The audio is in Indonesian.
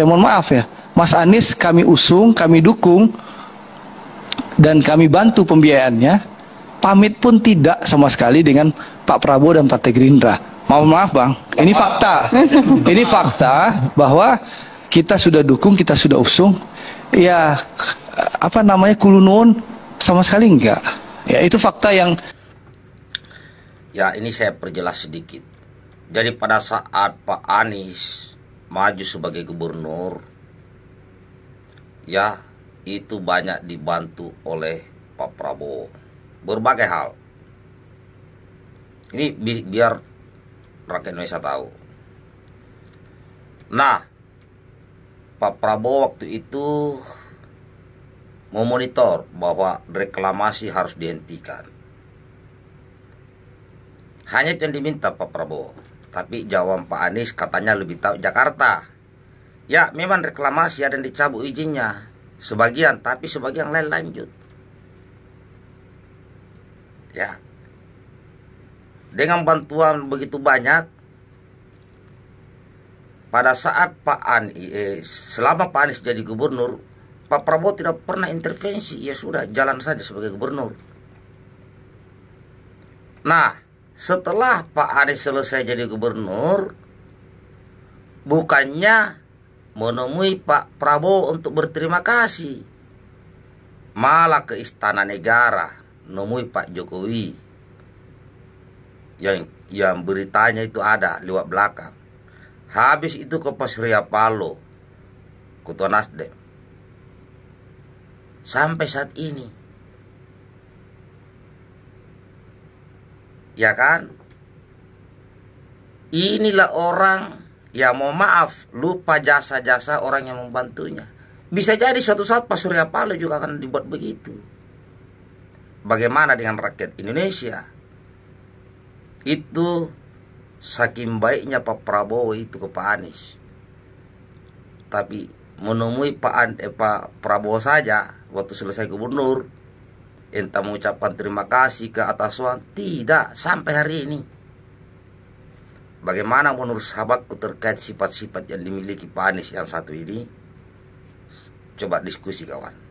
ya mohon maaf ya Mas Anies kami usung kami dukung dan kami bantu pembiayaannya pamit pun tidak sama sekali dengan Pak Prabowo dan Partai Gerindra mohon maaf bang ini fakta ini fakta bahwa kita sudah dukung kita sudah usung ya apa namanya kulunun sama sekali enggak ya itu fakta yang ya ini saya perjelas sedikit jadi pada saat Pak Anies maju sebagai gubernur ya itu banyak dibantu oleh Pak Prabowo berbagai hal ini bi biar rakyat Indonesia tahu nah Pak Prabowo waktu itu memonitor bahwa reklamasi harus dihentikan hanya itu yang diminta Pak Prabowo tapi jawab Pak Anies katanya lebih tahu Jakarta. Ya, memang reklamasi ada yang dicabut izinnya. Sebagian, tapi sebagian lain lanjut. Ya. Dengan bantuan begitu banyak, pada saat Pak Anies, eh, selama Pak Anies jadi gubernur, Pak Prabowo tidak pernah intervensi, ya sudah jalan saja sebagai gubernur. Nah, setelah Pak Anies selesai jadi gubernur bukannya menemui Pak Prabowo untuk berterima kasih malah ke istana negara nemui Pak Jokowi yang yang beritanya itu ada lewat belakang habis itu ke Pak Surya Palo Ketua Nasdem sampai saat ini ya kan? Inilah orang ya mau maaf lupa jasa-jasa orang yang membantunya. Bisa jadi suatu saat Pak Surya Paloh juga akan dibuat begitu. Bagaimana dengan rakyat Indonesia? Itu saking baiknya Pak Prabowo itu ke Pak Anies. Tapi menemui Pak, An eh, Pak Prabowo saja waktu selesai gubernur entah mengucapkan terima kasih ke atas Tuhan tidak sampai hari ini bagaimana menurut sahabatku terkait sifat-sifat yang dimiliki Pak Anies yang satu ini coba diskusi kawan